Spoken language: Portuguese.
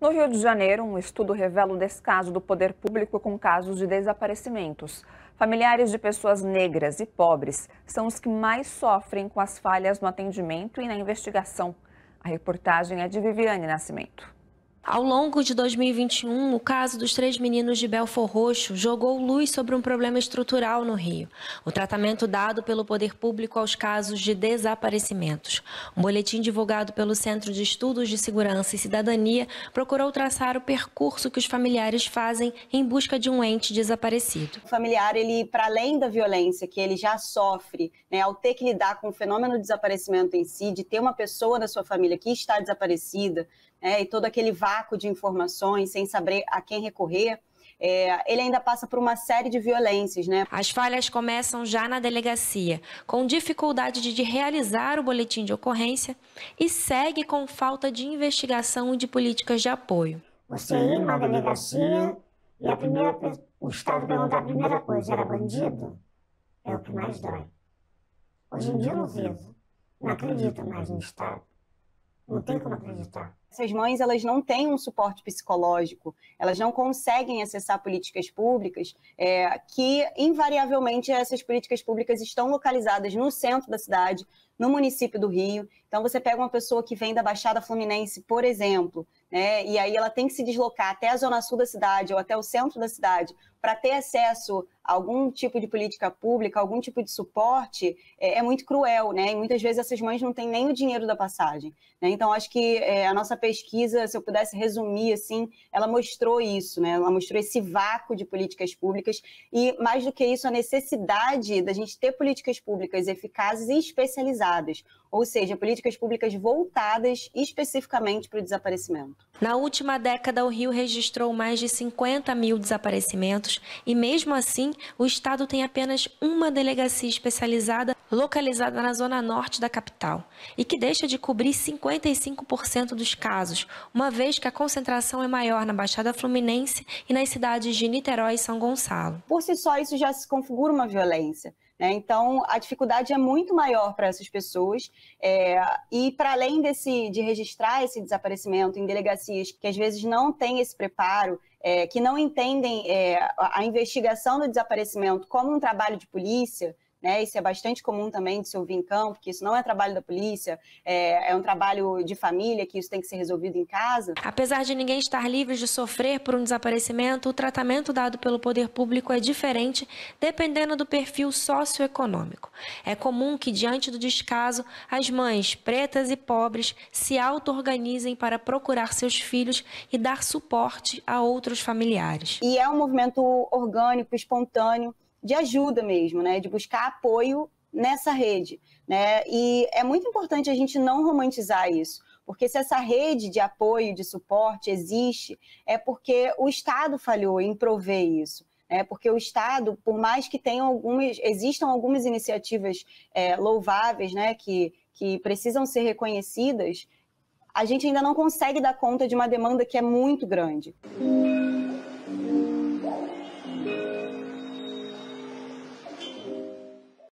No Rio de Janeiro, um estudo revela o descaso do poder público com casos de desaparecimentos. Familiares de pessoas negras e pobres são os que mais sofrem com as falhas no atendimento e na investigação. A reportagem é de Viviane Nascimento. Ao longo de 2021, o caso dos três meninos de Belfor Roxo jogou luz sobre um problema estrutural no Rio: o tratamento dado pelo poder público aos casos de desaparecimentos. Um boletim divulgado pelo Centro de Estudos de Segurança e Cidadania procurou traçar o percurso que os familiares fazem em busca de um ente desaparecido. O familiar, ele, para além da violência que ele já sofre, né, ao ter que lidar com o fenômeno do desaparecimento em si, de ter uma pessoa da sua família que está desaparecida, né, e todo aquele vácuo de informações, sem saber a quem recorrer. É, ele ainda passa por uma série de violências, né? As falhas começam já na delegacia, com dificuldade de, realizar o boletim de ocorrência e segue com falta de investigação e de políticas de apoio. Você ir na delegacia e a primeira, o Estado perguntar a primeira coisa, era bandido? É o que mais dói. Hoje em dia eu não vivo, não acredito mais no Estado. Não tem como acreditar essas mães elas não têm um suporte psicológico, elas não conseguem acessar políticas públicas é, que invariavelmente essas políticas públicas estão localizadas no centro da cidade, no município do Rio. Então você pega uma pessoa que vem da Baixada Fluminense, por exemplo, né, e aí ela tem que se deslocar até a zona sul da cidade ou até o centro da cidade para ter acesso a algum tipo de política pública, algum tipo de suporte, é, é muito cruel, né? E muitas vezes essas mães não têm nem o dinheiro da passagem. Né? Então acho que é, a nossa pesquisa, se eu pudesse resumir assim, ela mostrou isso, né? Ela mostrou esse vácuo de políticas públicas e mais do que isso a necessidade da gente ter políticas públicas eficazes e especializadas, ou seja, políticas públicas voltadas especificamente para o desaparecimento. Na última década, o Rio registrou mais de 50 mil desaparecimentos e, mesmo assim, o Estado tem apenas uma delegacia especializada localizada na zona norte da capital, e que deixa de cobrir 55% dos casos, uma vez que a concentração é maior na Baixada Fluminense e nas cidades de Niterói e São Gonçalo. Por si só, isso já se configura uma violência. Né? Então, a dificuldade é muito maior para essas pessoas. É, e, para além desse, de registrar esse desaparecimento em delegacias que às vezes não têm esse preparo, é, que não entendem é, a investigação do desaparecimento como um trabalho de polícia, né? Isso é bastante comum também de se ouvir em campo, que isso não é trabalho da polícia, é, é um trabalho de família, que isso tem que ser resolvido em casa. Apesar de ninguém estar livre de sofrer por um desaparecimento, o tratamento dado pelo poder público é diferente dependendo do perfil socioeconômico. É comum que, diante do descaso, as mães pretas e pobres se auto-organizem para procurar seus filhos e dar suporte a outros familiares. E é um movimento orgânico, espontâneo de ajuda mesmo, né? De buscar apoio nessa rede, né? E é muito importante a gente não romantizar isso, porque se essa rede de apoio, de suporte existe, é porque o Estado falhou em prover isso. É, né? porque o Estado, por mais que tenham algumas, existam algumas iniciativas é, louváveis, né, que, que precisam ser reconhecidas, a gente ainda não consegue dar conta de uma demanda que é muito grande.